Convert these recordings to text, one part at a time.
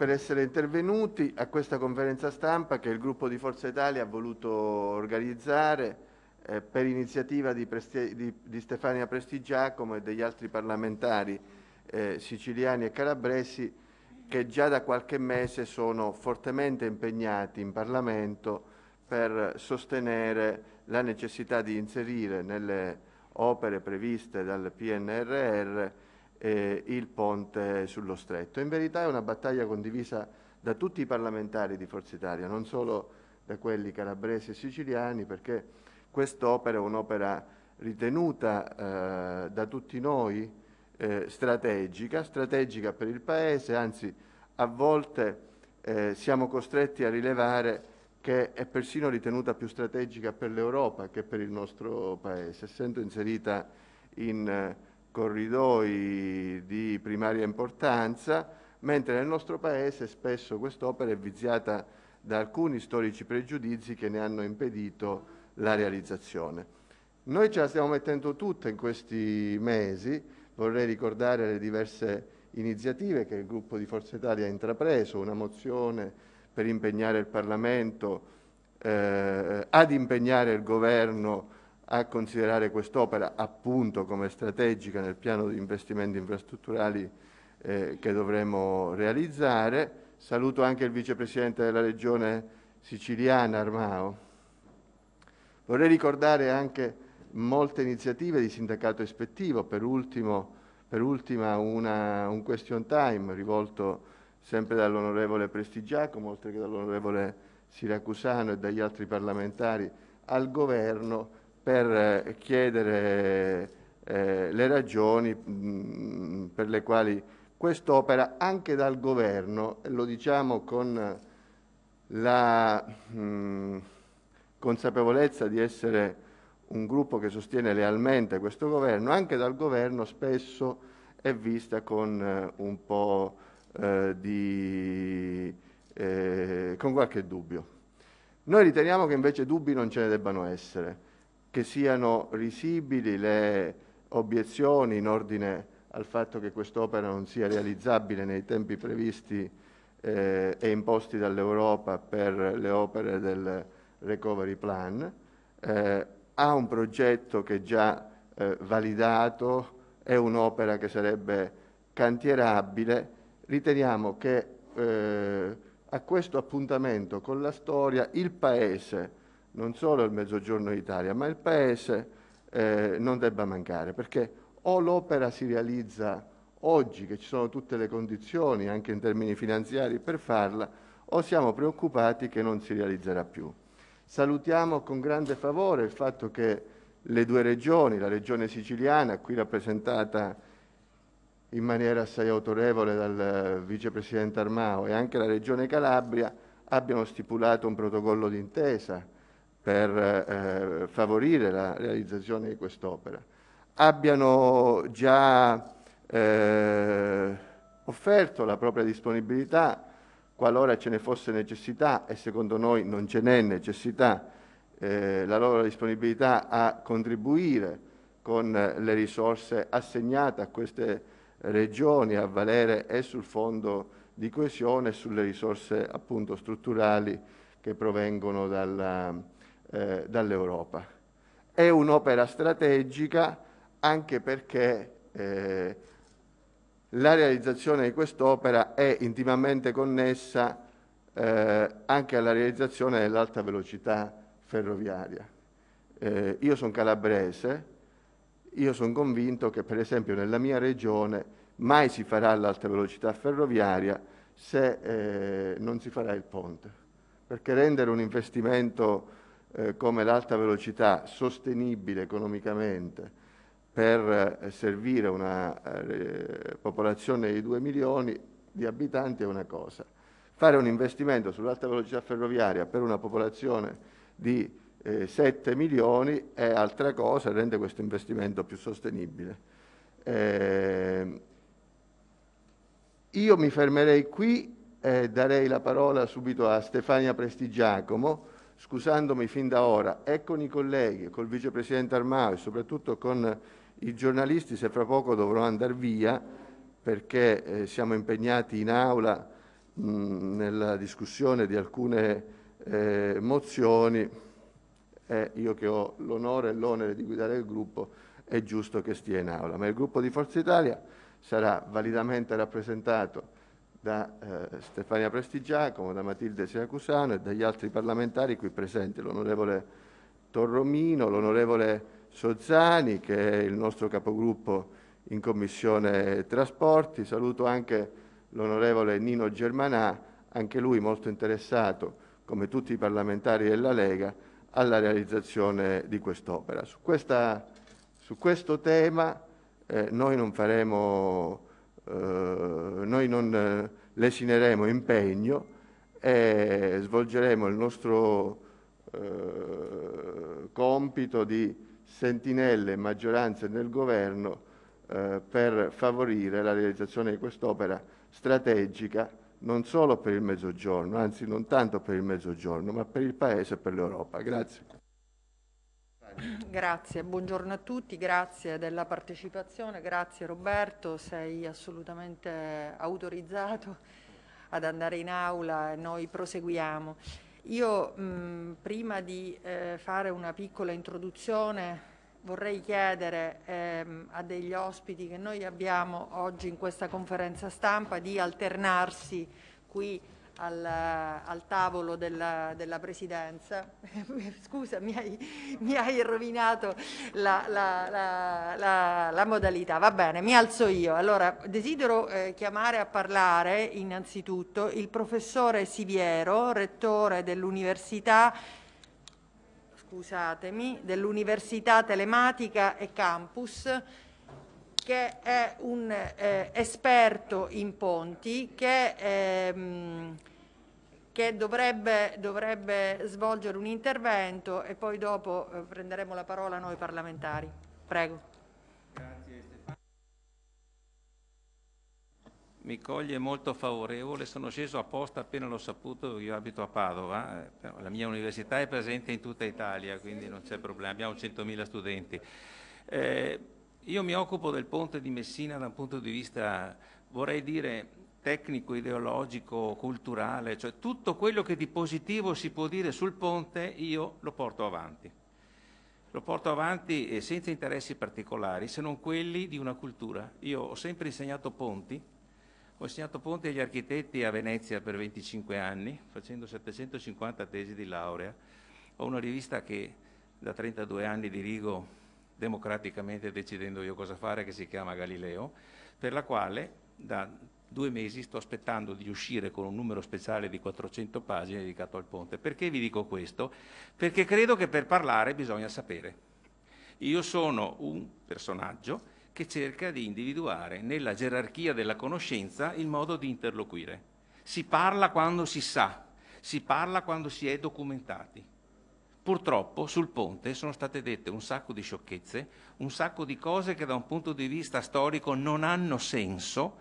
per essere intervenuti a questa conferenza stampa che il gruppo di Forza Italia ha voluto organizzare eh, per iniziativa di, Presti di, di Stefania Prestigiacomo e degli altri parlamentari eh, siciliani e calabresi che già da qualche mese sono fortemente impegnati in Parlamento per sostenere la necessità di inserire nelle opere previste dal PNRR eh, il ponte sullo stretto. In verità è una battaglia condivisa da tutti i parlamentari di Forza Italia, non solo da quelli calabresi e siciliani, perché quest'opera è un'opera ritenuta eh, da tutti noi eh, strategica, strategica per il Paese, anzi a volte eh, siamo costretti a rilevare che è persino ritenuta più strategica per l'Europa che per il nostro Paese, essendo inserita in eh, corridoi di primaria importanza, mentre nel nostro Paese spesso quest'opera è viziata da alcuni storici pregiudizi che ne hanno impedito la realizzazione. Noi ce la stiamo mettendo tutta in questi mesi, vorrei ricordare le diverse iniziative che il gruppo di Forza Italia ha intrapreso, una mozione per impegnare il Parlamento eh, ad impegnare il governo a considerare quest'opera appunto come strategica nel piano di investimenti infrastrutturali eh, che dovremo realizzare. Saluto anche il vicepresidente della regione siciliana Armao. Vorrei ricordare anche molte iniziative di sindacato ispettivo, per, ultimo, per ultima una, un question time rivolto sempre dall'onorevole Prestigiacomo, oltre che dall'onorevole Siracusano e dagli altri parlamentari al governo per eh, chiedere eh, le ragioni mh, mm, per le quali quest'opera anche dal governo, lo diciamo con la mh, mm, consapevolezza di essere un gruppo che sostiene lealmente questo governo, anche dal governo spesso è vista con uh, un po' uh, di... Eh, con qualche dubbio. Noi riteniamo che invece dubbi non ce ne debbano essere che siano risibili le obiezioni in ordine al fatto che quest'opera non sia realizzabile nei tempi previsti eh, e imposti dall'Europa per le opere del Recovery Plan, eh, ha un progetto che è già eh, validato, è un'opera che sarebbe cantierabile, riteniamo che eh, a questo appuntamento con la storia il Paese non solo il Mezzogiorno d'Italia, ma il Paese eh, non debba mancare, perché o l'opera si realizza oggi, che ci sono tutte le condizioni, anche in termini finanziari, per farla, o siamo preoccupati che non si realizzerà più. Salutiamo con grande favore il fatto che le due regioni, la regione siciliana, qui rappresentata in maniera assai autorevole dal eh, vicepresidente Armao, e anche la regione Calabria, abbiano stipulato un protocollo d'intesa per eh, favorire la realizzazione di quest'opera abbiano già eh, offerto la propria disponibilità qualora ce ne fosse necessità e secondo noi non ce n'è necessità eh, la loro disponibilità a contribuire con le risorse assegnate a queste regioni a valere e sul fondo di coesione e sulle risorse appunto strutturali che provengono dalla, eh, dall'Europa. È un'opera strategica anche perché eh, la realizzazione di quest'opera è intimamente connessa eh, anche alla realizzazione dell'alta velocità ferroviaria. Eh, io sono calabrese, io sono convinto che per esempio nella mia regione mai si farà l'alta velocità ferroviaria se eh, non si farà il ponte, perché rendere un investimento eh, come l'alta velocità sostenibile economicamente per eh, servire una eh, popolazione di 2 milioni di abitanti è una cosa. Fare un investimento sull'alta velocità ferroviaria per una popolazione di 7 eh, milioni è altra cosa, rende questo investimento più sostenibile. Ehm, io mi fermerei qui e darei la parola subito a Stefania Prestigiacomo, scusandomi fin da ora, e con i colleghi, col vicepresidente Armao e soprattutto con i giornalisti se fra poco dovrò andare via perché eh, siamo impegnati in aula mh, nella discussione di alcune eh, mozioni e io che ho l'onore e l'onere di guidare il gruppo è giusto che stia in aula. Ma il gruppo di Forza Italia sarà validamente rappresentato da eh, Stefania Prestigiacomo, da Matilde Siracusano e dagli altri parlamentari qui presenti, l'onorevole Torromino, l'onorevole Sozzani che è il nostro capogruppo in Commissione Trasporti, saluto anche l'onorevole Nino Germanà, anche lui molto interessato, come tutti i parlamentari della Lega, alla realizzazione di quest'opera. Su, su, questo tema eh, noi non faremo eh, noi non eh, lesineremo impegno e svolgeremo il nostro eh, compito di sentinelle in maggioranza nel governo per favorire la realizzazione di quest'opera strategica non solo per il Mezzogiorno, anzi non tanto per il Mezzogiorno, ma per il Paese e per l'Europa. Grazie. Grazie, buongiorno a tutti, grazie della partecipazione, grazie Roberto, sei assolutamente autorizzato ad andare in aula e noi proseguiamo. Io mh, prima di eh, fare una piccola introduzione vorrei chiedere ehm, a degli ospiti che noi abbiamo oggi in questa conferenza stampa di alternarsi qui al, al tavolo della, della Presidenza. Scusa, mi hai, mi hai rovinato la, la, la, la, modalità. Va bene, mi alzo io. Allora, desidero eh, chiamare a parlare innanzitutto il professore Siviero, rettore dell'Università scusatemi, dell'Università Telematica e Campus, che è un eh, esperto in ponti che ehm, che dovrebbe, dovrebbe, svolgere un intervento e poi dopo eh, prenderemo la parola noi parlamentari. Prego. Grazie Stefano. Mi coglie molto favorevole, sono sceso apposta appena l'ho saputo, io abito a Padova, eh, la mia università è presente in tutta Italia, quindi non c'è problema, abbiamo 100.000 studenti. Eh, io mi occupo del ponte di Messina da un punto di vista, vorrei dire, tecnico, ideologico, culturale, cioè tutto quello che di positivo si può dire sul ponte io lo porto avanti. Lo porto avanti eh, senza interessi particolari, se non quelli di una cultura. Io ho sempre insegnato ponti, ho insegnato ponti agli architetti a Venezia per 25 anni, facendo 750 tesi di laurea. Ho una rivista che da 32 anni dirigo democraticamente decidendo io cosa fare, che si chiama Galileo, per la quale da due mesi sto aspettando di uscire con un numero speciale di 400 pagine dedicato al ponte. Perché vi dico questo? Perché credo che per parlare bisogna sapere. Io sono un personaggio che cerca di individuare nella gerarchia della conoscenza il modo di interloquire. Si parla quando si sa, si parla quando si è documentati. Purtroppo sul ponte sono state dette un sacco di sciocchezze, un sacco di cose che da un punto di vista storico non hanno senso,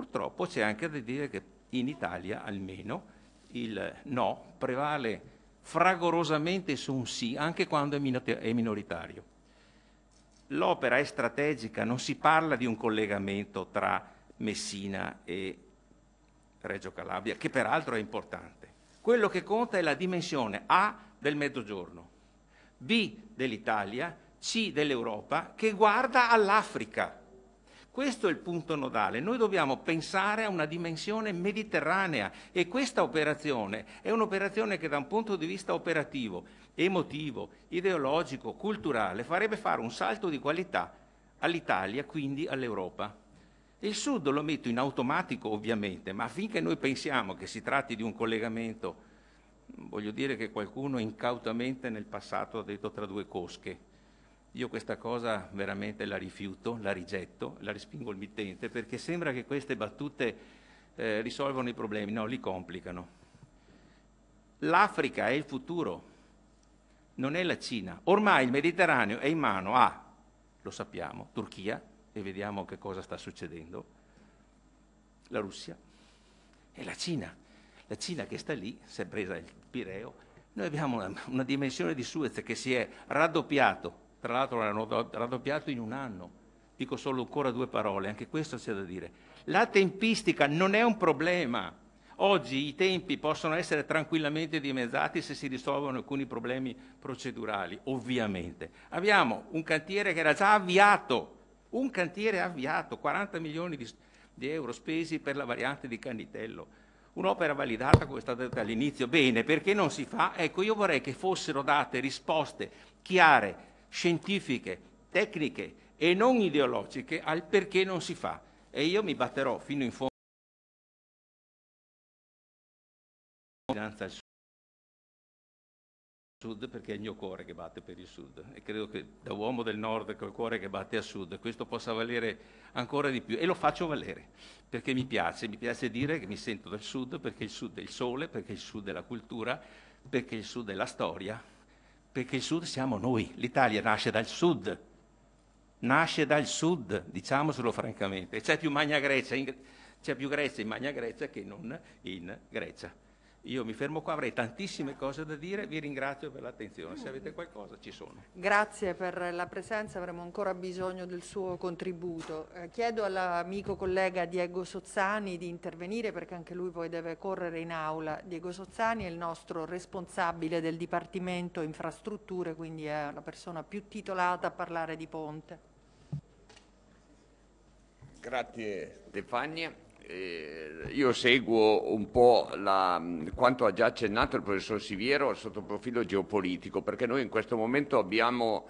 Purtroppo c'è anche da dire che in Italia almeno il no prevale fragorosamente su un sì, anche quando è minoritario. L'opera è strategica, non si parla di un collegamento tra Messina e Reggio Calabria, che peraltro è importante. Quello che conta è la dimensione A del Mezzogiorno, B dell'Italia, C dell'Europa, che guarda all'Africa questo è il punto nodale. Noi dobbiamo pensare a una dimensione mediterranea e questa operazione è un'operazione che da un punto di vista operativo, emotivo, ideologico, culturale farebbe fare un salto di qualità all'Italia, quindi all'Europa. Il Sud lo metto in automatico ovviamente, ma finché noi pensiamo che si tratti di un collegamento, voglio dire che qualcuno incautamente nel passato ha detto tra due cosche, io questa cosa veramente la rifiuto, la rigetto, la respingo il mittente perché sembra che queste battute eh, risolvano i problemi, no, li complicano. L'Africa è il futuro, non è la Cina. Ormai il Mediterraneo è in mano a, lo sappiamo, Turchia, e vediamo che cosa sta succedendo, la Russia e la Cina. La Cina che sta lì, si è presa il Pireo, noi abbiamo una, una dimensione di Suez che si è raddoppiato tra l'altro l'hanno raddoppiato in un anno. Dico solo ancora due parole, anche questo c'è da dire. La tempistica non è un problema. Oggi i tempi possono essere tranquillamente dimezzati se si risolvono alcuni problemi procedurali, ovviamente. Abbiamo un cantiere che era già avviato, un cantiere avviato, 40 milioni di, di euro spesi per la variante di Cannitello. Un'opera validata come è stata detta all'inizio. Bene, perché non si fa? Ecco, io vorrei che fossero date risposte chiare, scientifiche, tecniche e non ideologiche al perché non si fa. E io mi batterò fino in fondo. sud perché è il mio cuore che batte per il sud e credo che da uomo del nord col cuore che batte a sud questo possa valere ancora di più e lo faccio valere perché mi piace, mi piace dire che mi sento del sud perché il sud è il sole, perché il sud è la cultura, perché il sud è la storia perché il sud siamo noi, l'Italia nasce dal sud, nasce dal sud, diciamoselo francamente, c'è più Magna Grecia, in, c'è più Grecia in Magna Grecia che non in Grecia. Io mi fermo qua, avrei tantissime cose da dire, vi ringrazio per l'attenzione, se avete qualcosa ci sono. Grazie per la presenza, avremo ancora bisogno del suo contributo. Eh, chiedo all'amico collega Diego Sozzani di intervenire perché anche lui poi deve correre in aula. Diego Sozzani è il nostro responsabile del Dipartimento Infrastrutture, quindi è la persona più titolata a parlare di ponte. Grazie Stefania. Eh, io seguo un po' la, quanto ha già accennato il professor Siviero sotto profilo geopolitico, perché noi in questo momento abbiamo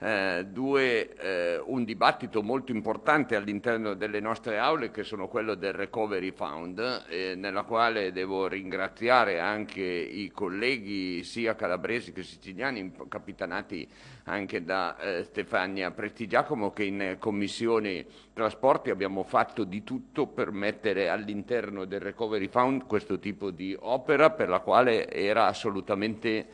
eh, due, eh, un dibattito molto importante all'interno delle nostre aule che sono quello del Recovery Fund, eh, nella quale devo ringraziare anche i colleghi sia calabresi che siciliani, capitanati anche da eh, Stefania Prestigiacomo, che in Commissione Trasporti abbiamo fatto di tutto per mettere all'interno del Recovery Fund questo tipo di opera per la quale era assolutamente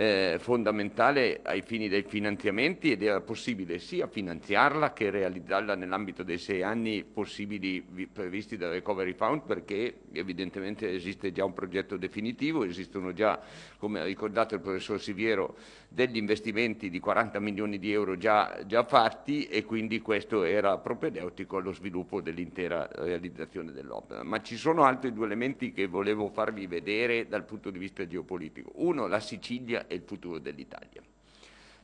eh, fondamentale ai fini dei finanziamenti ed era possibile sia finanziarla che realizzarla nell'ambito dei sei anni possibili previsti dal Recovery Fund perché evidentemente esiste già un progetto definitivo, esistono già, come ha ricordato il professor Siviero, degli investimenti di 40 milioni di euro già, già fatti e quindi questo era propedeutico allo sviluppo dell'intera realizzazione dell'opera. Ma ci sono altri due elementi che volevo farvi vedere dal punto di vista geopolitico. Uno, la Sicilia e il futuro dell'Italia.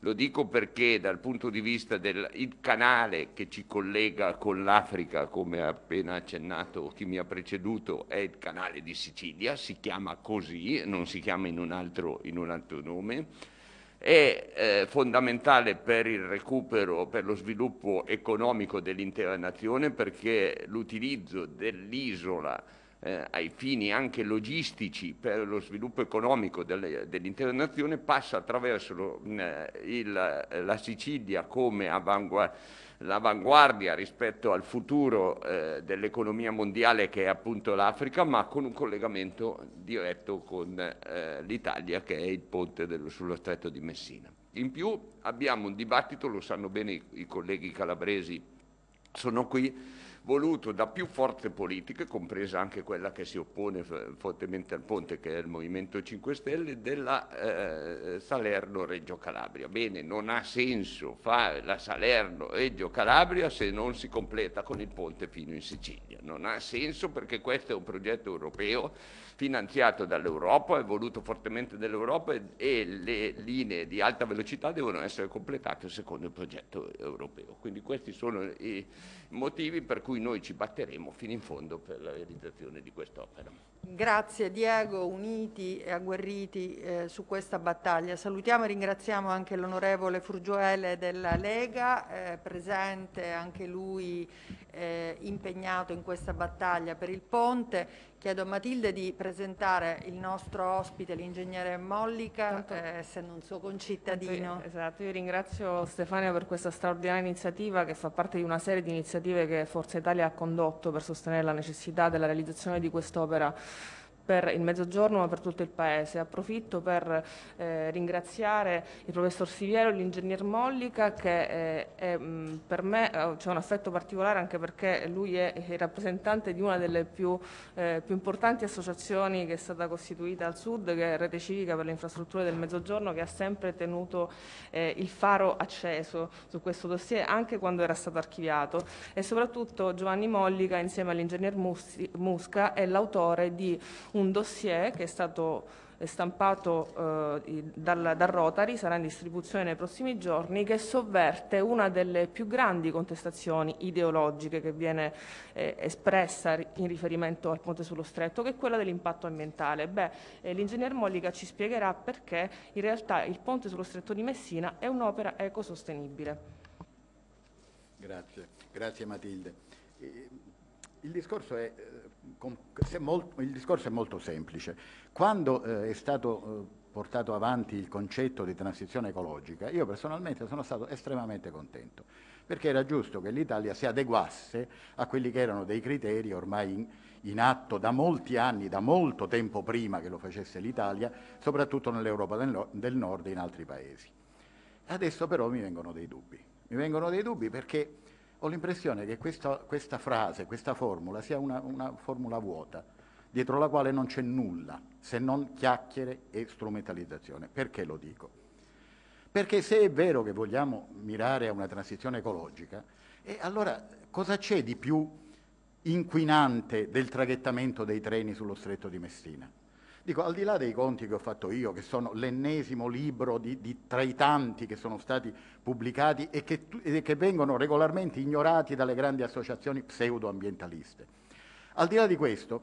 Lo dico perché dal punto di vista del canale che ci collega con l'Africa, come ha appena accennato chi mi ha preceduto, è il canale di Sicilia, si chiama così, non si chiama in un altro, in un altro nome è eh, fondamentale per il recupero, per lo sviluppo economico dell'intera nazione perché l'utilizzo dell'isola eh, ai fini anche logistici per lo sviluppo economico delle, dell'intera nazione passa attraverso lo, mh, eh, il, la Sicilia come avanguardia l'avanguardia rispetto al futuro eh, dell'economia mondiale che è appunto l'Africa, ma con un collegamento diretto con eh, l'Italia che è il ponte dello, sullo stretto di Messina. In più abbiamo un dibattito, lo sanno bene i, i colleghi calabresi, sono qui voluto da più forze politiche, compresa anche quella che si oppone fortemente al ponte, che è il Movimento 5 Stelle, della eh, Salerno-Reggio Calabria. Bene, non ha senso fare la Salerno-Reggio Calabria se non si completa con il ponte fino in Sicilia. Non ha senso perché questo è un progetto europeo finanziato dall'Europa, è voluto fortemente dall'Europa e, e le linee di alta velocità devono essere completate secondo il progetto europeo. Quindi questi sono i motivi per cui cui noi ci batteremo fino in fondo per la realizzazione di quest'opera. Grazie Diego, uniti e agguerriti eh, su questa battaglia. Salutiamo e ringraziamo anche l'onorevole Furgioele della Lega, eh, presente anche lui eh, impegnato in questa battaglia per il ponte. Chiedo a Matilde di presentare il nostro ospite, l'ingegnere Mollica, Tanto, eh, essendo un suo concittadino. esatto, io ringrazio Stefania per questa straordinaria iniziativa che fa parte di una serie di iniziative che Forza Italia ha condotto per sostenere la necessità della realizzazione di quest'opera per il mezzogiorno ma per tutto il Paese. Approfitto per eh, ringraziare il professor Siviero e l'ingegner Mollica che eh, è, mh, mm, per me eh, c'è un affetto particolare anche perché lui è il rappresentante di una delle più, eh, più, importanti associazioni che è stata costituita al sud, che è Rete Civica per le Infrastrutture del Mezzogiorno, che ha sempre tenuto eh, il faro acceso su questo dossier anche quando era stato archiviato e soprattutto Giovanni Mollica insieme all'ingegner Musca è l'autore di un dossier che è stato eh, stampato eh, dal, dal, Rotary, sarà in distribuzione nei prossimi giorni, che sovverte una delle più grandi contestazioni ideologiche che viene eh, espressa in riferimento al ponte sullo stretto, che è quella dell'impatto ambientale. Beh, eh, l'ingegner Mollica ci spiegherà perché in realtà il ponte sullo stretto di Messina è un'opera ecosostenibile. Grazie, grazie Matilde. Eh, il discorso è eh, molto, il discorso è molto semplice. Quando eh, è stato eh, portato avanti il concetto di transizione ecologica, io personalmente sono stato estremamente contento, perché era giusto che l'Italia si adeguasse a quelli che erano dei criteri ormai in, in atto da molti anni, da molto tempo prima che lo facesse l'Italia, soprattutto nell'Europa del, del Nord e in altri paesi. Adesso però mi vengono dei dubbi, mi vengono dei dubbi perché ho l'impressione che questa, questa, frase, questa formula sia una, una formula vuota, dietro la quale non c'è nulla se non chiacchiere e strumentalizzazione. Perché lo dico? Perché se è vero che vogliamo mirare a una transizione ecologica, eh, allora cosa c'è di più inquinante del traghettamento dei treni sullo stretto di Messina? Dico, al di là dei conti che ho fatto io, che sono l'ennesimo libro di, di, tra i tanti che sono stati pubblicati e che, e che vengono regolarmente ignorati dalle grandi associazioni pseudoambientaliste, al di là di questo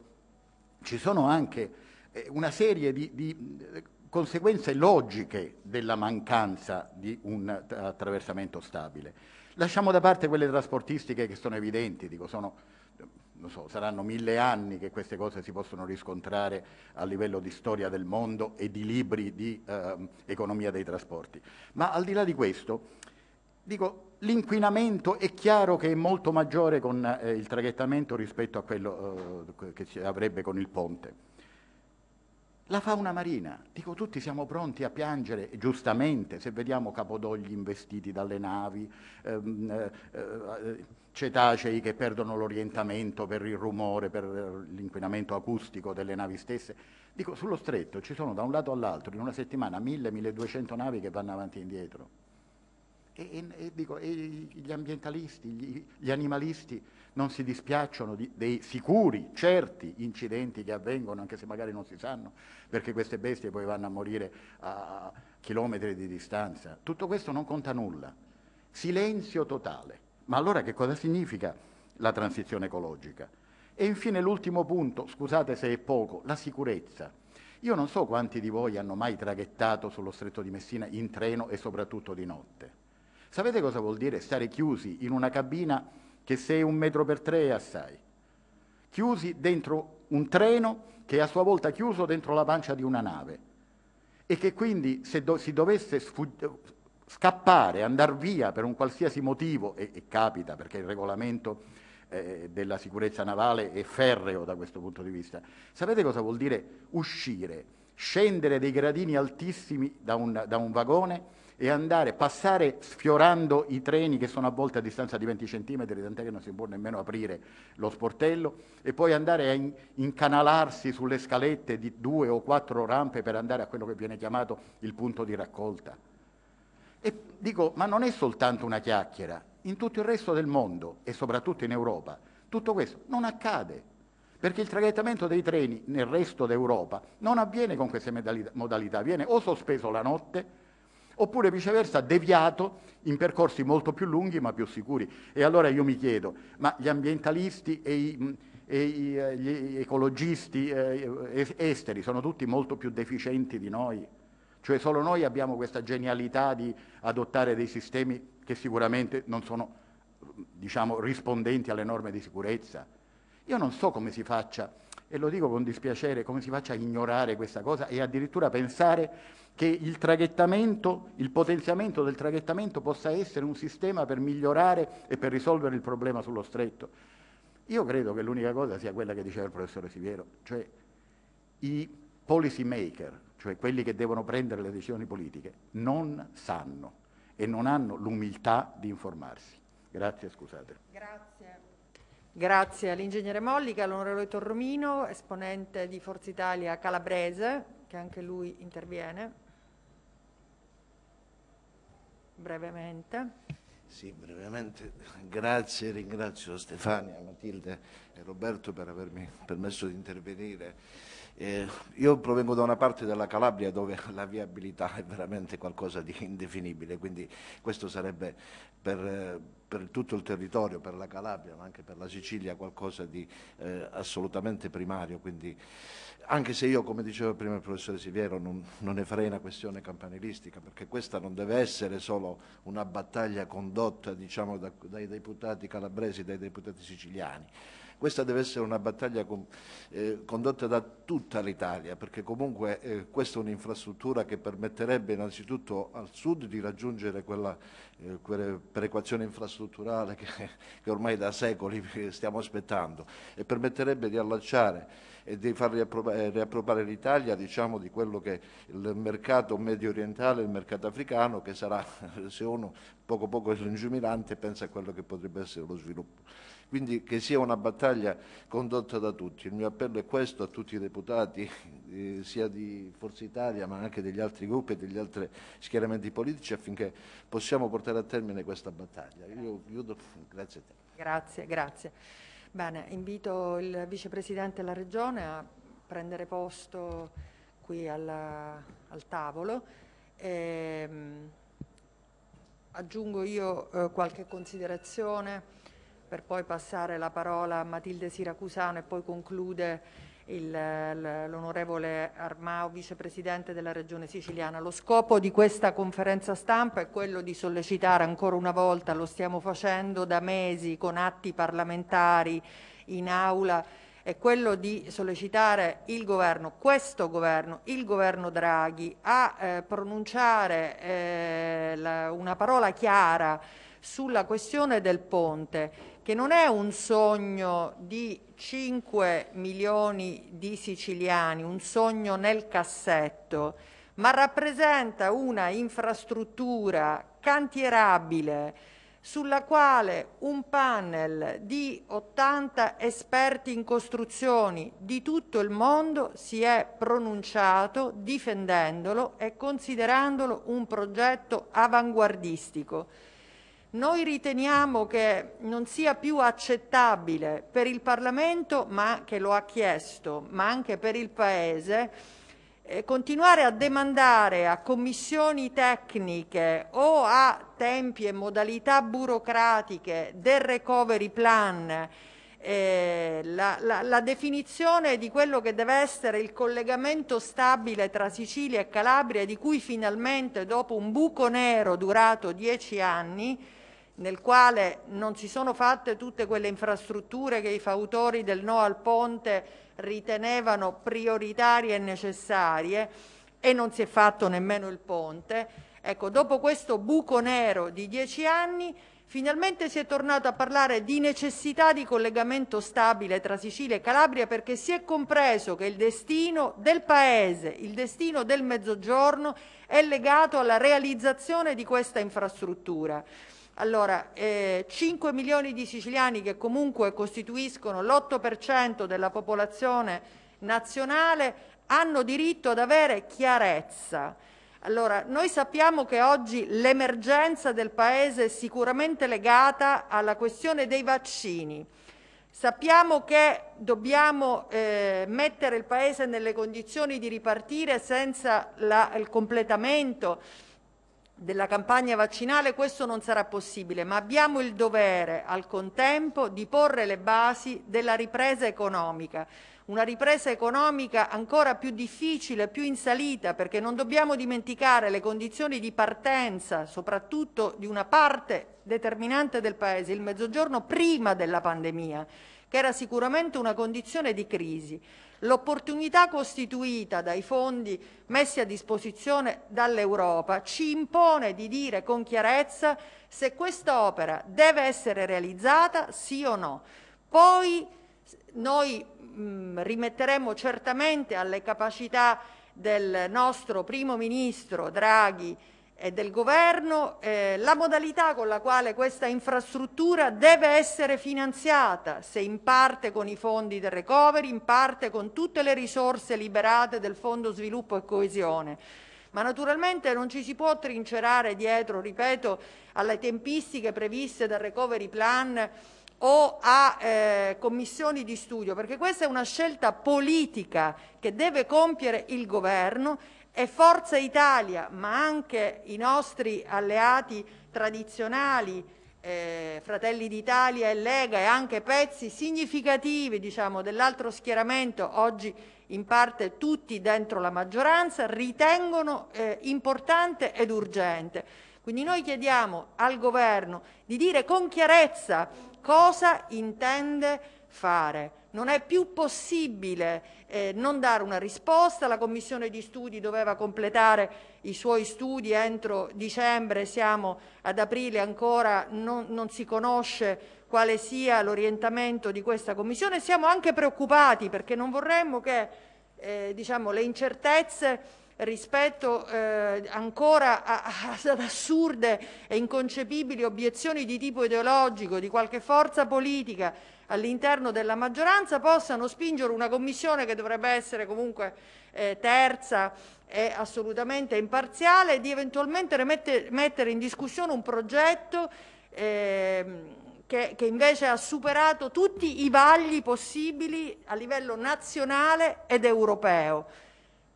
ci sono anche eh, una serie di, di eh, conseguenze logiche della mancanza di un eh, attraversamento stabile. Lasciamo da parte quelle trasportistiche che sono evidenti, dico, sono so, saranno mille anni che queste cose si possono riscontrare a livello di storia del mondo e di libri di eh, economia dei trasporti. Ma al di là di questo, dico, l'inquinamento è chiaro che è molto maggiore con eh, il traghettamento rispetto a quello eh, che si avrebbe con il ponte. La fauna marina, dico tutti siamo pronti a piangere, giustamente, se vediamo capodogli investiti dalle navi, ehm, eh, eh, cetacei che perdono l'orientamento per il rumore, per l'inquinamento acustico delle navi stesse. Dico, sullo stretto ci sono da un lato all'altro, in una settimana, 1000-1200 navi che vanno avanti e indietro. E, e, e dico, e gli ambientalisti, gli, gli animalisti, non si dispiacciono di, dei sicuri, certi incidenti che avvengono, anche se magari non si sanno, perché queste bestie poi vanno a morire a chilometri di distanza. Tutto questo non conta nulla. Silenzio totale. Ma allora che cosa significa la transizione ecologica? E infine l'ultimo punto, scusate se è poco, la sicurezza. Io non so quanti di voi hanno mai traghettato sullo stretto di Messina in treno e soprattutto di notte. Sapete cosa vuol dire stare chiusi in una cabina che se un metro per tre è assai, chiusi dentro un treno che è a sua volta chiuso dentro la pancia di una nave e che quindi se do- si dovesse scappare, andare via per un qualsiasi motivo, e, e capita perché il regolamento eh, della sicurezza navale è ferreo da questo punto di vista, sapete cosa vuol dire uscire? scendere dei gradini altissimi da un, da un vagone e andare, passare sfiorando i treni che sono a volte a distanza di 20 cm, tant'è che non si può nemmeno aprire lo sportello, e poi andare a in, incanalarsi sulle scalette di due o quattro rampe per andare a quello che viene chiamato il punto di raccolta. E dico, ma non è soltanto una chiacchiera, in tutto il resto del mondo e soprattutto in Europa, tutto questo non accade perché il traghettamento dei treni nel resto d'Europa non avviene con queste modalità, viene o sospeso la notte oppure viceversa deviato in percorsi molto più lunghi ma più sicuri. E allora io mi chiedo, ma gli ambientalisti e, i, e eh, gli ecologisti eh, esteri sono tutti molto più deficienti di noi? Cioè solo noi abbiamo questa genialità di adottare dei sistemi che sicuramente non sono diciamo, rispondenti alle norme di sicurezza. Io non so come si faccia, e lo dico con dispiacere, come si faccia a ignorare questa cosa e addirittura pensare che il traghettamento, il potenziamento del traghettamento possa essere un sistema per migliorare e per risolvere il problema sullo stretto. Io credo che l'unica cosa sia quella che diceva il professore Siviero, cioè i policy maker, cioè quelli che devono prendere le decisioni politiche, non sanno e non hanno l'umiltà di informarsi. Grazie, scusate. Grazie. Grazie all'ingegnere Mollica, all'onorevole Torromino, esponente di Forza Italia Calabrese, che anche lui interviene brevemente. Sì, brevemente. Grazie, ringrazio Stefania, Matilde e Roberto per avermi permesso di intervenire. Eh, io provengo da una parte della Calabria dove la viabilità è veramente qualcosa di indefinibile, quindi questo sarebbe per... Eh, per tutto il territorio, per la Calabria, ma anche per la Sicilia, qualcosa di eh, assolutamente primario. Quindi, anche se io, come diceva prima il professore Siviero, non, non, ne farei una questione campanilistica, perché questa non deve essere solo una battaglia condotta diciamo, da, dai deputati calabresi, dai deputati siciliani. Questa deve essere una battaglia con, eh, condotta da tutta l'Italia, perché comunque eh, questa è un'infrastruttura che permetterebbe innanzitutto al sud di raggiungere quella, eh, quella perequazione infrastrutturale che, che ormai da secoli stiamo aspettando e permetterebbe di allacciare e di far eh, riappropare l'Italia diciamo, di quello che il mercato medio orientale, il mercato africano, che sarà, se uno poco poco lungimirante, pensa a quello che potrebbe essere lo sviluppo. Quindi che sia una battaglia condotta da tutti. Il mio appello è questo a tutti i deputati, eh, sia di Forza Italia ma anche degli altri gruppi e degli altri schieramenti politici affinché possiamo portare a termine questa battaglia. Io chiudo, grazie a te. Grazie, grazie. Bene, invito il Vicepresidente della Regione a prendere posto qui alla, al tavolo. E, ehm, aggiungo io eh, qualche considerazione per poi passare la parola a Matilde Siracusano e poi conclude l'onorevole Armao, vicepresidente della Regione Siciliana. Lo scopo di questa conferenza stampa è quello di sollecitare ancora una volta, lo stiamo facendo da mesi con atti parlamentari in aula, è quello di sollecitare il governo, questo governo, il governo Draghi, a eh, pronunciare eh, la, una parola chiara sulla questione del ponte che non è un sogno di 5 milioni di siciliani, un sogno nel cassetto, ma rappresenta una infrastruttura cantierabile sulla quale un panel di 80 esperti in costruzioni di tutto il mondo si è pronunciato difendendolo e considerandolo un progetto avanguardistico noi riteniamo che non sia più accettabile per il Parlamento, ma che lo ha chiesto, ma anche per il Paese, eh, continuare a demandare a commissioni tecniche o a tempi e modalità burocratiche del recovery plan eh, la, la, la, definizione di quello che deve essere il collegamento stabile tra Sicilia e Calabria, di cui finalmente dopo un buco nero durato dieci anni nel quale non si sono fatte tutte quelle infrastrutture che i fautori del no al ponte ritenevano prioritarie e necessarie e non si è fatto nemmeno il ponte. Ecco, dopo questo buco nero di dieci anni, finalmente si è tornato a parlare di necessità di collegamento stabile tra Sicilia e Calabria perché si è compreso che il destino del Paese, il destino del Mezzogiorno è legato alla realizzazione di questa infrastruttura. Allora, eh, 5 milioni di siciliani che comunque costituiscono l'8% della popolazione nazionale hanno diritto ad avere chiarezza. Allora, noi sappiamo che oggi l'emergenza del Paese è sicuramente legata alla questione dei vaccini. Sappiamo che dobbiamo eh, mettere il Paese nelle condizioni di ripartire senza la, il completamento della campagna vaccinale questo non sarà possibile, ma abbiamo il dovere al contempo di porre le basi della ripresa economica, una ripresa economica ancora più difficile, più in salita, perché non dobbiamo dimenticare le condizioni di partenza, soprattutto di una parte determinante del Paese, il Mezzogiorno, prima della pandemia che era sicuramente una condizione di crisi. L'opportunità costituita dai fondi messi a disposizione dall'Europa ci impone di dire con chiarezza se quest'opera deve essere realizzata sì o no. Poi noi mh, rimetteremo certamente alle capacità del nostro primo ministro Draghi e del governo eh, la modalità con la quale questa infrastruttura deve essere finanziata, se in parte con i fondi del recovery, in parte con tutte le risorse liberate del Fondo Sviluppo e Coesione. Ma naturalmente non ci si può trincerare dietro, ripeto, alle tempistiche previste dal recovery plan o a eh, commissioni di studio, perché questa è una scelta politica che deve compiere il governo e Forza Italia, ma anche i nostri alleati tradizionali, eh, Fratelli d'Italia e Lega e anche pezzi significativi diciamo, dell'altro schieramento, oggi in parte tutti dentro la maggioranza, ritengono eh, importante ed urgente. Quindi noi chiediamo al governo di dire con chiarezza cosa intende fare non è più possibile eh, non dare una risposta, la commissione di studi doveva completare i suoi studi entro dicembre, siamo ad aprile ancora, non, non si conosce quale sia l'orientamento di questa commissione, siamo anche preoccupati perché non vorremmo che eh, diciamo, le incertezze rispetto eh, ancora ad assurde e inconcepibili obiezioni di tipo ideologico di qualche forza politica all'interno della maggioranza possano spingere una commissione che dovrebbe essere comunque eh, terza e assolutamente imparziale di eventualmente remette, mettere in discussione un progetto eh, che, che invece ha superato tutti i vagli possibili a livello nazionale ed europeo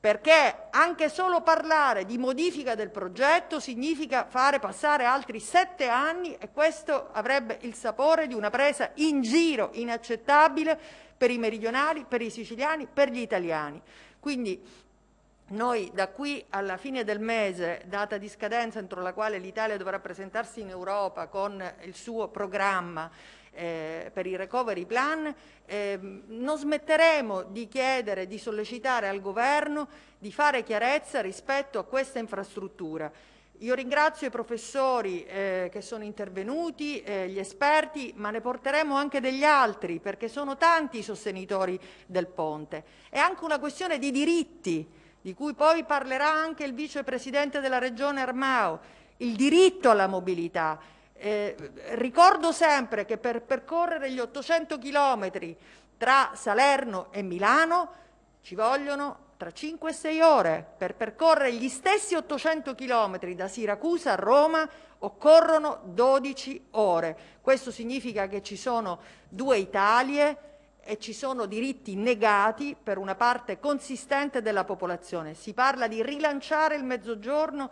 perché anche solo parlare di modifica del progetto significa fare passare altri sette anni e questo avrebbe il sapore di una presa in giro inaccettabile per i meridionali, per i siciliani, per gli italiani. Quindi noi da qui alla fine del mese, data di scadenza entro la quale l'Italia dovrà presentarsi in Europa con il suo programma eh, per il recovery plan, eh, non smetteremo di chiedere, di sollecitare al governo di fare chiarezza rispetto a questa infrastruttura. Io ringrazio i professori eh, che sono intervenuti, eh, gli esperti, ma ne porteremo anche degli altri perché sono tanti i sostenitori del ponte. È anche una questione di diritti, di cui poi parlerà anche il vicepresidente della Regione Armao, il diritto alla mobilità eh, ricordo sempre che per percorrere gli 800 chilometri tra Salerno e Milano ci vogliono tra 5 e 6 ore. Per percorrere gli stessi 800 chilometri da Siracusa a Roma occorrono 12 ore. Questo significa che ci sono due Italie e ci sono diritti negati per una parte consistente della popolazione. Si parla di rilanciare il mezzogiorno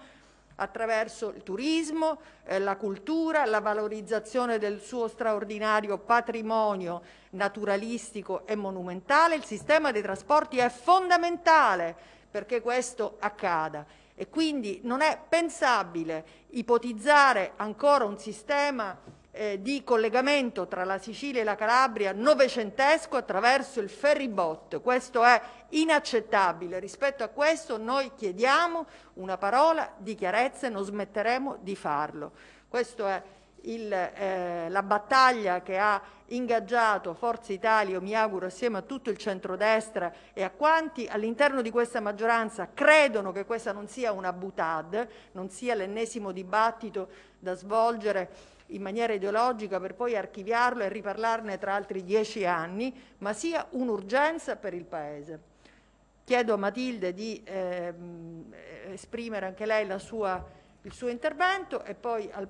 attraverso il turismo, eh, la cultura, la valorizzazione del suo straordinario patrimonio naturalistico e monumentale. Il sistema dei trasporti è fondamentale perché questo accada e quindi non è pensabile ipotizzare ancora un sistema eh, di collegamento tra la Sicilia e la Calabria novecentesco attraverso il ferribot. Questo è inaccettabile. Rispetto a questo noi chiediamo una parola di chiarezza e non smetteremo di farlo. Questa è il, eh, la battaglia che ha ingaggiato Forza Italia, io mi auguro assieme a tutto il centrodestra e a quanti all'interno di questa maggioranza credono che questa non sia una butade, non sia l'ennesimo dibattito da svolgere in maniera ideologica per poi archiviarlo e riparlarne tra altri dieci anni, ma sia un'urgenza per il Paese. Chiedo a Matilde di eh, esprimere anche lei sua, il suo intervento e poi al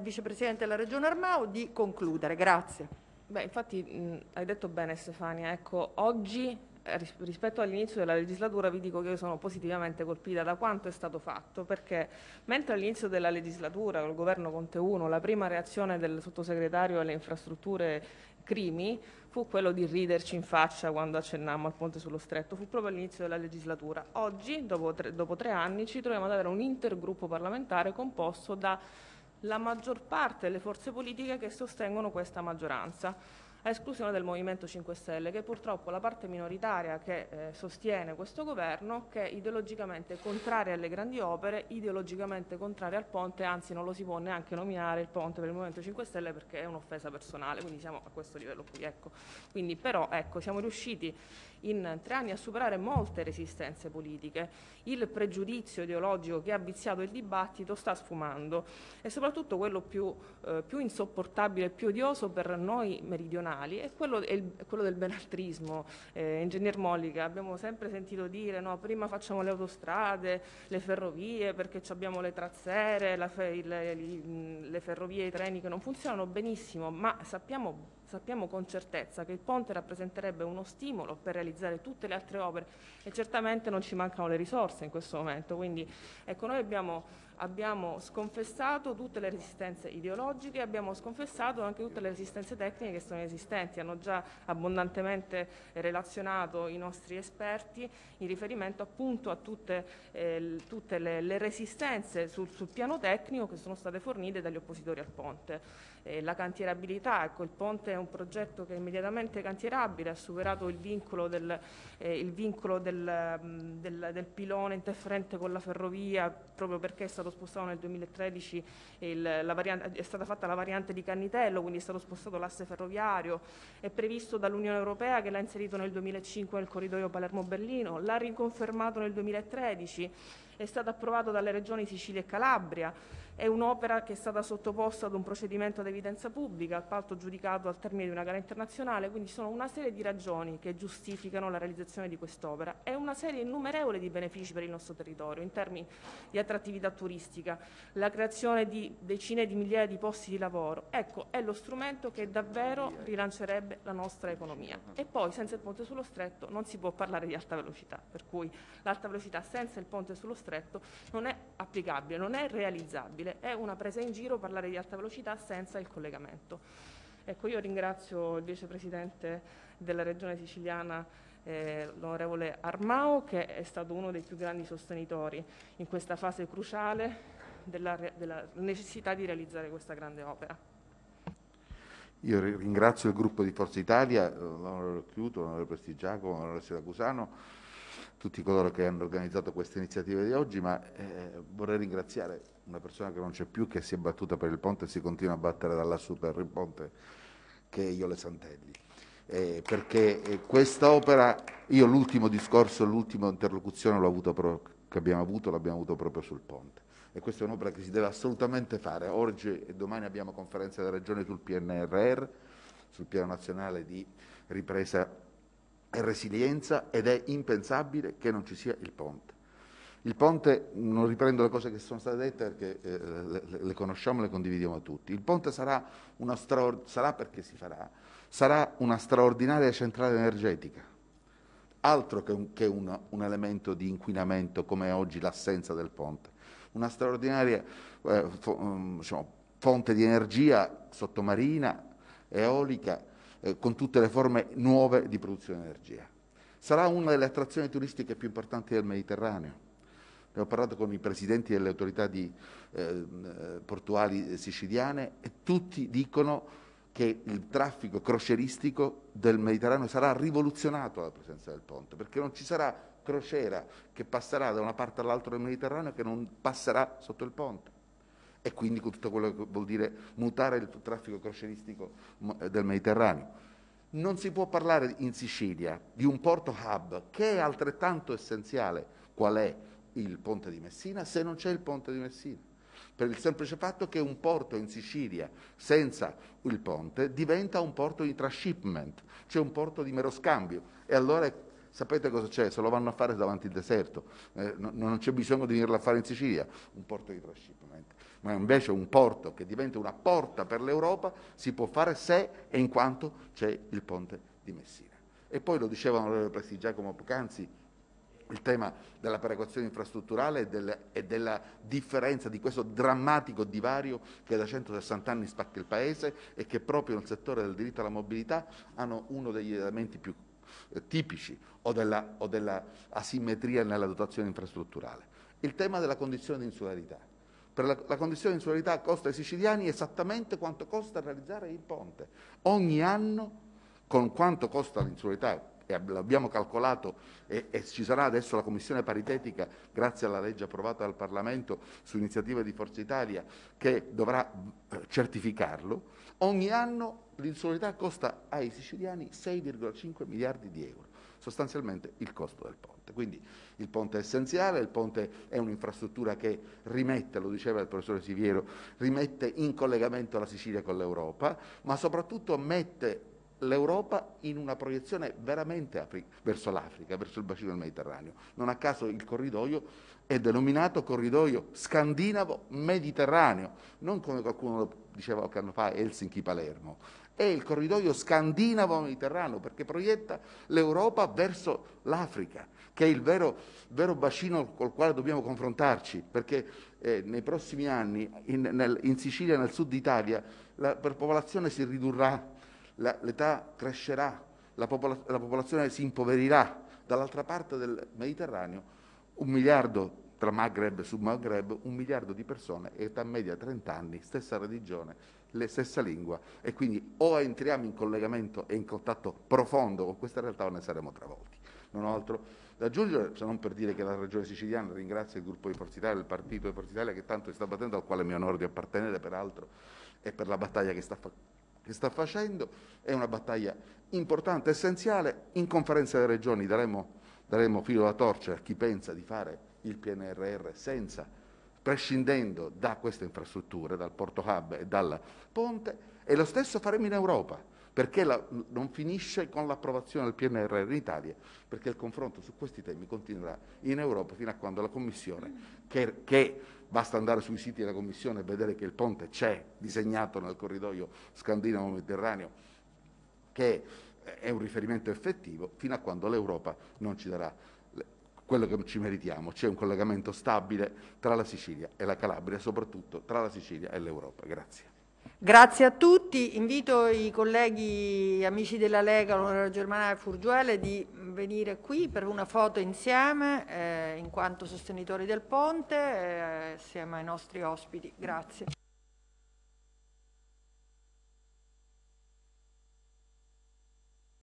Vicepresidente della Regione Armao di concludere. Grazie. Beh, infatti mh, hai detto bene Stefania, ecco, oggi rispetto all'inizio della legislatura vi dico che io sono positivamente colpita da quanto è stato fatto, perché mentre all'inizio della legislatura, col governo Conte 1, la prima reazione del sottosegretario alle infrastrutture crimi fu quello di riderci in faccia quando accennammo al ponte sullo stretto, fu proprio all'inizio della legislatura. Oggi, dopo tre, dopo tre anni, ci troviamo ad avere un intergruppo parlamentare composto dalla maggior parte delle forze politiche che sostengono questa maggioranza a esclusione del Movimento 5 Stelle, che è purtroppo la parte minoritaria che eh, sostiene questo governo, che è ideologicamente contraria alle grandi opere, ideologicamente contraria al ponte, anzi non lo si può neanche nominare il ponte per il Movimento 5 Stelle perché è un'offesa personale, quindi siamo a questo livello qui. Ecco. Quindi però ecco, siamo riusciti in tre anni a superare molte resistenze politiche. Il pregiudizio ideologico che ha viziato il dibattito sta sfumando e soprattutto quello più, eh, più insopportabile e più odioso per noi meridionali è quello, è il, quello del benaltrismo. Eh, Ingegner Mollica, abbiamo sempre sentito dire no, prima facciamo le autostrade, le ferrovie perché abbiamo le trazzere, fe, il, il, le ferrovie i treni che non funzionano benissimo, ma sappiamo sappiamo con certezza che il ponte rappresenterebbe uno stimolo per realizzare tutte le altre opere e certamente non ci mancano le risorse in questo momento. Quindi ecco, noi abbiamo abbiamo sconfessato tutte le resistenze ideologiche, abbiamo sconfessato anche tutte le resistenze tecniche che sono esistenti, hanno già abbondantemente relazionato i nostri esperti in riferimento appunto a tutte, eh, tutte le, le, resistenze sul, sul, piano tecnico che sono state fornite dagli oppositori al ponte. Eh, la cantierabilità, ecco il ponte è un progetto che è immediatamente cantierabile, ha superato il vincolo del, eh, il vincolo del, mm, del, del pilone interferente con la ferrovia proprio perché è stato stato spostato nel 2013, il, variante, è stata fatta la variante di Cannitello, quindi è stato spostato l'asse ferroviario, è previsto dall'Unione Europea che l'ha inserito nel 2005 nel corridoio Palermo-Berlino, l'ha riconfermato nel 2013, è stato approvato dalle regioni Sicilia e Calabria, è un'opera che è stata sottoposta ad un procedimento ad evidenza pubblica, appalto giudicato al termine di una gara internazionale, quindi sono una serie di ragioni che giustificano la realizzazione di quest'opera È una serie innumerevole di benefici per il nostro territorio in termini di attrattività turistica, la creazione di decine di migliaia di posti di lavoro. Ecco, è lo strumento che davvero rilancerebbe la nostra economia. E poi senza il ponte sullo stretto non si può parlare di alta velocità, per cui l'alta velocità senza il ponte sullo stretto non è applicabile, non è realizzabile possibile è una presa in giro parlare di alta velocità senza il collegamento. Ecco, io ringrazio il vicepresidente della regione siciliana, eh, l'onorevole Armao, che è stato uno dei più grandi sostenitori in questa fase cruciale della, della necessità di realizzare questa grande opera. Io ringrazio il gruppo di Forza Italia, eh, l'onorevole Chiuto, l'onorevole Prestigiaco, l'onorevole Siracusano, tutti coloro che hanno organizzato questa iniziativa di oggi, ma eh, vorrei ringraziare una persona che non c'è più, che si è battuta per il ponte e si continua a battere dall'assù per il ponte, che è Iole Santelli. Eh, perché eh, questa opera, io l'ultimo discorso, l'ultima interlocuzione pro, che abbiamo avuto, l'abbiamo avuto proprio sul ponte. E questa è un'opera che si deve assolutamente fare. Oggi e domani abbiamo conferenza della Regione sul PNRR, sul Piano Nazionale di Ripresa e Resilienza, ed è impensabile che non ci sia il ponte. Il ponte, non riprendo le cose che sono state dette perché eh, le, le, conosciamo e le condividiamo tutti, il ponte sarà, una sarà perché si farà, sarà una straordinaria centrale energetica, altro che, un, che un, un elemento di inquinamento come è oggi l'assenza del ponte, una straordinaria eh, fo- mm, diciamo, fonte di energia sottomarina, eolica, eh, con tutte le forme nuove di produzione di energia. Sarà una delle attrazioni turistiche più importanti del Mediterraneo ne ho parlato con i presidenti delle autorità di, eh, portuali siciliane e tutti dicono che il traffico croceristico del Mediterraneo sarà rivoluzionato dalla presenza del ponte, perché non ci sarà crociera che passerà da una parte all'altra del Mediterraneo che non passerà sotto il ponte. E quindi con tutto quello che vuol dire mutare il traffico croceristico eh, del Mediterraneo. Non si può parlare in Sicilia di un porto hub che è altrettanto essenziale, qual è il ponte di Messina se non c'è il ponte di Messina? Per il semplice fatto che un porto in Sicilia senza il ponte diventa un porto di trashipment, cioè un porto di mero scambio. E allora sapete cosa c'è? Se lo vanno a fare davanti al deserto, eh, non c'è bisogno di venirlo a fare in Sicilia, un porto di trashipment. Ma invece un porto che diventa una porta per l'Europa si può fare se e in quanto c'è il ponte di Messina. E poi lo dicevano le eh, Presti Giacomo Pocanzi, il tema della perequazione infrastrutturale e, del, e, della differenza di questo drammatico divario che da 160 anni spacca il Paese e che proprio nel settore del diritto alla mobilità hanno uno degli elementi più eh, tipici o della, o della asimmetria nella dotazione infrastrutturale. Il tema della condizione di insularità. Per la, la condizione di insularità costa ai siciliani esattamente quanto costa realizzare il ponte. Ogni anno, con quanto costa l'insularità e l'abbiamo calcolato e, e, ci sarà adesso la commissione paritetica, grazie alla legge approvata dal Parlamento su iniziativa di Forza Italia, che dovrà eh, certificarlo, ogni anno l'insolidità costa ai siciliani 6,5 miliardi di euro sostanzialmente il costo del ponte. Quindi il ponte è essenziale, il ponte è un'infrastruttura che rimette, lo diceva il professore Siviero, rimette in collegamento la Sicilia con l'Europa, ma soprattutto mette l'Europa in una proiezione veramente Afri- verso l'Africa, verso il bacino del Mediterraneo. Non a caso il corridoio è denominato corridoio scandinavo-mediterraneo, non come qualcuno diceva qualche anno fa Helsinki-Palermo, è il corridoio scandinavo-mediterraneo perché proietta l'Europa verso l'Africa, che è il vero, vero bacino col quale dobbiamo confrontarci, perché eh, nei prossimi anni in, nel, in Sicilia, nel sud Italia, la popolazione si ridurrà l'età crescerà, la, popol la, popolazione si impoverirà. Dall'altra parte del Mediterraneo un miliardo tra Maghreb e Sub-Maghreb, un miliardo di persone, età media 30 anni, stessa religione, stessa lingua e quindi o entriamo in collegamento e in contatto profondo con questa realtà o ne saremo travolti. Non ho altro da aggiungere, se non per dire che la Regione Siciliana ringrazia il gruppo di Forza Italia, il partito di Forza Italia che tanto si sta battendo, al quale mi onoro di appartenere peraltro, e per la battaglia che sta facendo che sta facendo, è una battaglia importante, essenziale. In conferenza delle regioni daremo, daremo filo alla torcia a chi pensa di fare il PNRR senza, prescindendo da queste infrastrutture, dal porto hub e dal ponte, e lo stesso faremo in Europa, perché la, non finisce con l'approvazione del PNRR in Italia, perché il confronto su questi temi continuerà in Europa fino a quando la Commissione, che, che Basta andare sui siti della Commissione e vedere che il ponte c'è, disegnato nel corridoio scandinavo-mediterraneo, che è un riferimento effettivo fino a quando l'Europa non ci darà quello che ci meritiamo, c'è un collegamento stabile tra la Sicilia e la Calabria, soprattutto tra la Sicilia e l'Europa. Grazie. Grazie a tutti, invito i colleghi, amici della Lega, l'onorevole Germana e Furgiuele, di venire qui per una foto insieme eh, in quanto sostenitori del ponte eh, assieme ai nostri ospiti. Grazie.